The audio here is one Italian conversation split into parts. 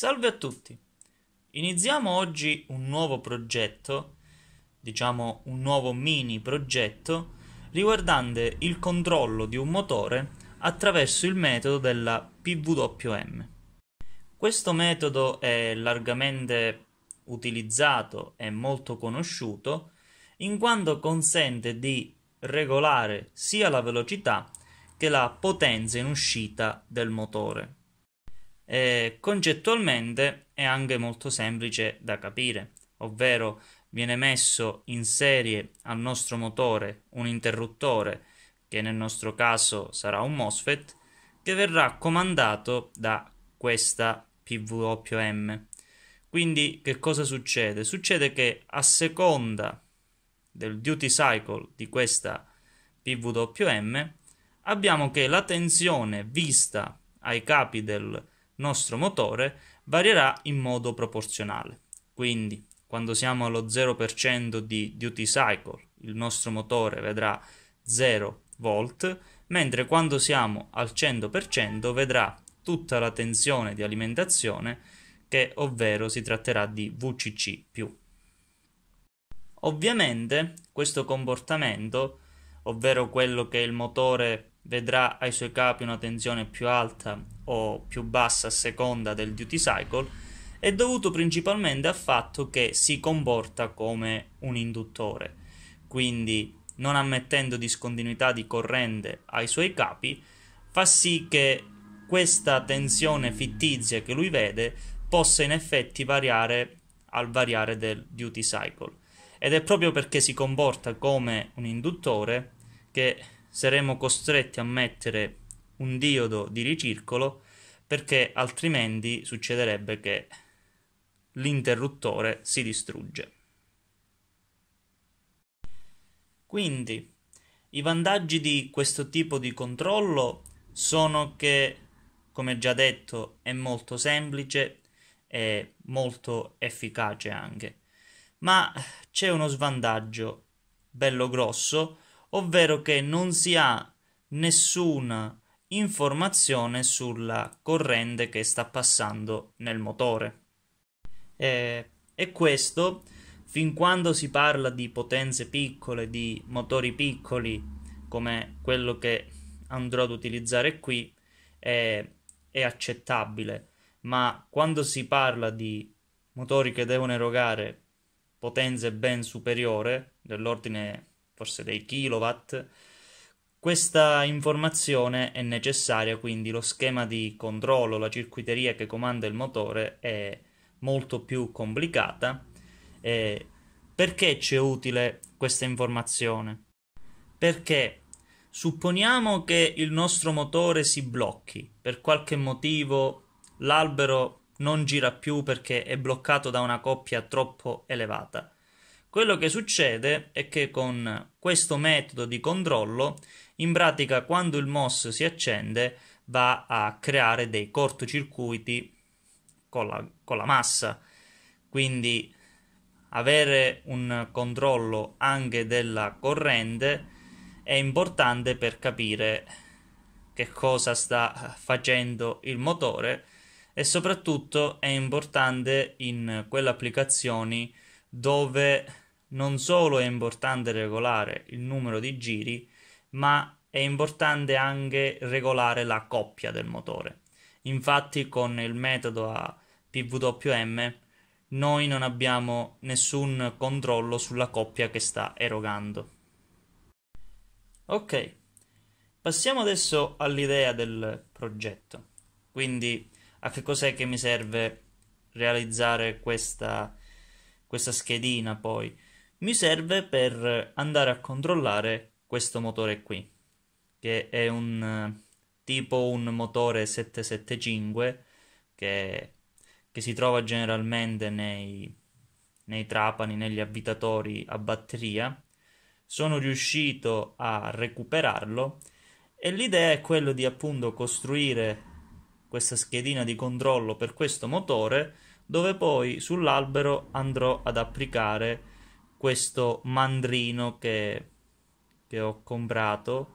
Salve a tutti! Iniziamo oggi un nuovo progetto, diciamo un nuovo mini progetto, riguardante il controllo di un motore attraverso il metodo della PWM. Questo metodo è largamente utilizzato e molto conosciuto in quanto consente di regolare sia la velocità che la potenza in uscita del motore eh, concettualmente è anche molto semplice da capire, ovvero viene messo in serie al nostro motore un interruttore, che nel nostro caso sarà un MOSFET, che verrà comandato da questa PWM. Quindi che cosa succede? Succede che a seconda del duty cycle di questa PWM abbiamo che la tensione vista ai capi del nostro motore varierà in modo proporzionale. Quindi, quando siamo allo 0% di duty cycle, il nostro motore vedrà 0 volt, mentre quando siamo al 100% vedrà tutta la tensione di alimentazione che ovvero si tratterà di VCC+. Ovviamente questo comportamento, ovvero quello che il motore vedrà ai suoi capi una tensione più alta o più bassa a seconda del duty cycle è dovuto principalmente al fatto che si comporta come un induttore, quindi non ammettendo discontinuità di corrente ai suoi capi, fa sì che questa tensione fittizia che lui vede possa in effetti variare al variare del duty cycle. Ed è proprio perché si comporta come un induttore che saremo costretti a mettere un diodo di ricircolo perché altrimenti succederebbe che l'interruttore si distrugge. Quindi i vantaggi di questo tipo di controllo sono che, come già detto, è molto semplice e molto efficace anche, ma c'è uno svantaggio bello grosso ovvero che non si ha nessuna informazione sulla corrente che sta passando nel motore. Eh, e questo, fin quando si parla di potenze piccole, di motori piccoli, come quello che andrò ad utilizzare qui, è, è accettabile, ma quando si parla di motori che devono erogare potenze ben superiore, dell'ordine forse dei kilowatt. Questa informazione è necessaria, quindi lo schema di controllo, la circuiteria che comanda il motore è molto più complicata. E perché c'è utile questa informazione? Perché supponiamo che il nostro motore si blocchi, per qualche motivo l'albero non gira più perché è bloccato da una coppia troppo elevata. Quello che succede è che con questo metodo di controllo, in pratica quando il MOS si accende va a creare dei cortocircuiti con la, con la massa. Quindi avere un controllo anche della corrente è importante per capire che cosa sta facendo il motore e soprattutto è importante in quelle applicazioni dove non solo è importante regolare il numero di giri, ma è importante anche regolare la coppia del motore. Infatti con il metodo a PWM noi non abbiamo nessun controllo sulla coppia che sta erogando. Ok, passiamo adesso all'idea del progetto. Quindi a che cos'è che mi serve realizzare questa questa schedina poi mi serve per andare a controllare questo motore qui che è un eh, tipo un motore 775 che, che si trova generalmente nei, nei trapani, negli avvitatori a batteria sono riuscito a recuperarlo e l'idea è quella di appunto costruire questa schedina di controllo per questo motore dove poi sull'albero andrò ad applicare questo mandrino che, che ho comprato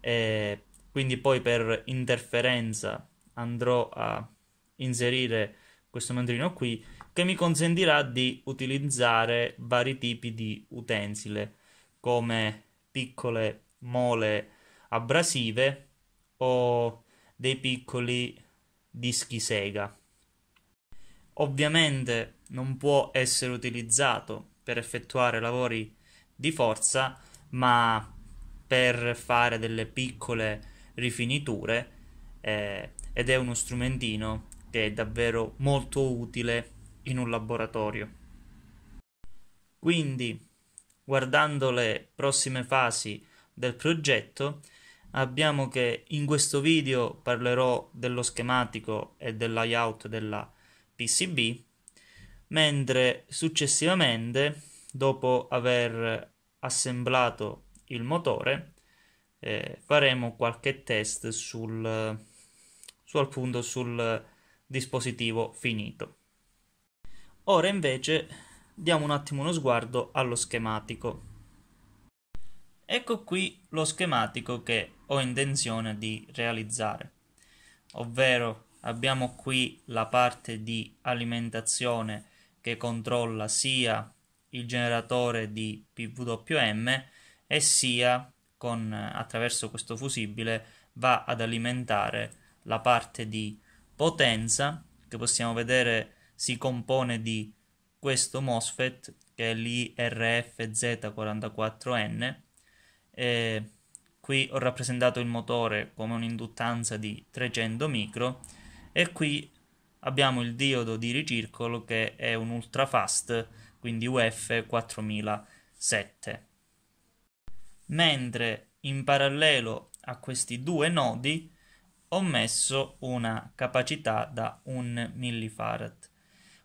e quindi poi per interferenza andrò a inserire questo mandrino qui che mi consentirà di utilizzare vari tipi di utensile come piccole mole abrasive o dei piccoli dischi sega. Ovviamente non può essere utilizzato per effettuare lavori di forza, ma per fare delle piccole rifiniture eh, ed è uno strumentino che è davvero molto utile in un laboratorio. Quindi, guardando le prossime fasi del progetto, abbiamo che in questo video parlerò dello schematico e del layout della PCB, mentre successivamente, dopo aver assemblato il motore, eh, faremo qualche test sul, su, appunto, sul dispositivo finito. Ora invece diamo un attimo uno sguardo allo schematico. Ecco qui lo schematico che ho intenzione di realizzare, ovvero abbiamo qui la parte di alimentazione che controlla sia il generatore di PWM e sia con, attraverso questo fusibile va ad alimentare la parte di potenza che possiamo vedere si compone di questo MOSFET che è l'IRFZ44N e qui ho rappresentato il motore come un'induttanza di 300 micro e qui abbiamo il diodo di ricircolo che è un ultra fast quindi UF 4007 mentre in parallelo a questi due nodi ho messo una capacità da 1 millifarad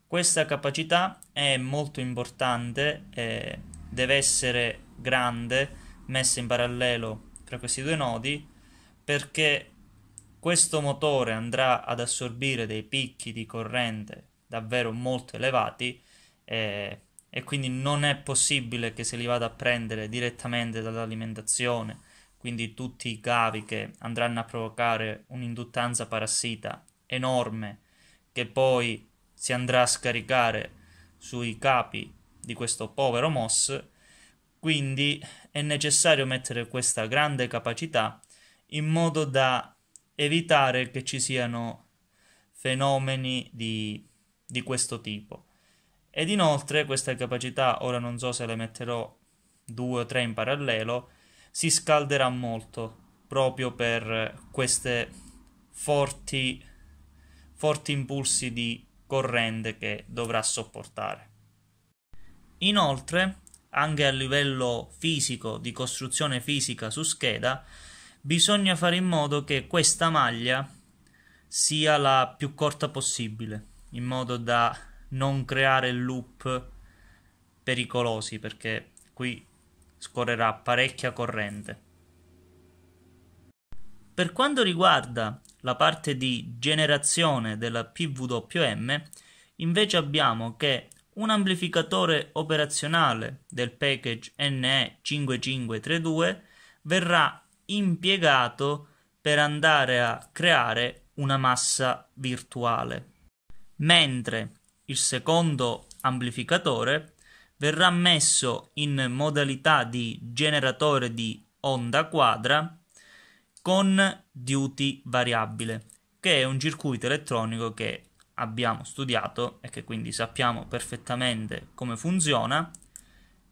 questa capacità è molto importante e deve essere grande messa in parallelo tra questi due nodi perché questo motore andrà ad assorbire dei picchi di corrente davvero molto elevati e, e quindi non è possibile che se li vada a prendere direttamente dall'alimentazione, quindi tutti i cavi che andranno a provocare un'induttanza parassita enorme che poi si andrà a scaricare sui capi di questo povero MOS, quindi è necessario mettere questa grande capacità in modo da evitare che ci siano fenomeni di, di questo tipo. Ed inoltre queste capacità, ora non so se le metterò due o tre in parallelo, si scalderà molto proprio per questi forti, forti impulsi di corrente che dovrà sopportare. Inoltre, anche a livello fisico, di costruzione fisica su scheda, bisogna fare in modo che questa maglia sia la più corta possibile in modo da non creare loop pericolosi perché qui scorrerà parecchia corrente per quanto riguarda la parte di generazione della PWM invece abbiamo che un amplificatore operazionale del package NE5532 verrà impiegato per andare a creare una massa virtuale, mentre il secondo amplificatore verrà messo in modalità di generatore di onda quadra con duty variabile, che è un circuito elettronico che abbiamo studiato e che quindi sappiamo perfettamente come funziona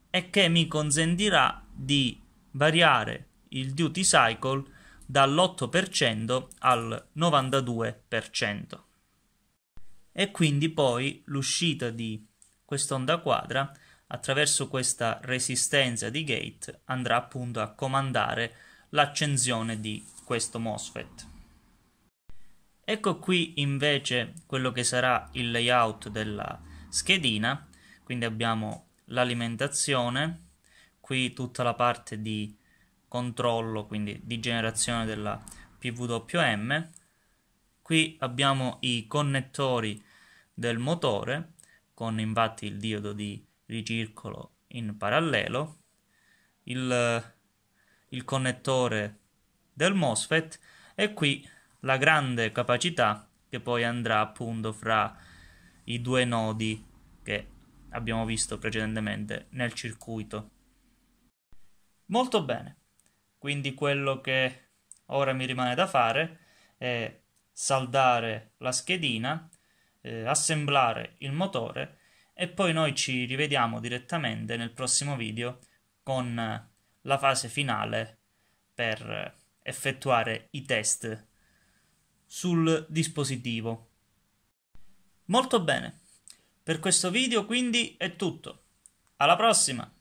e che mi consentirà di variare il duty cycle dall'8% al 92%. E quindi poi l'uscita di quest'onda quadra attraverso questa resistenza di gate andrà appunto a comandare l'accensione di questo MOSFET. Ecco qui invece quello che sarà il layout della schedina, quindi abbiamo l'alimentazione, qui tutta la parte di controllo, quindi di generazione della PWM. Qui abbiamo i connettori del motore, con infatti il diodo di ricircolo in parallelo, il, il connettore del MOSFET e qui la grande capacità che poi andrà appunto fra i due nodi che abbiamo visto precedentemente nel circuito. Molto bene. Quindi quello che ora mi rimane da fare è saldare la schedina, eh, assemblare il motore e poi noi ci rivediamo direttamente nel prossimo video con la fase finale per effettuare i test sul dispositivo. Molto bene, per questo video quindi è tutto. Alla prossima!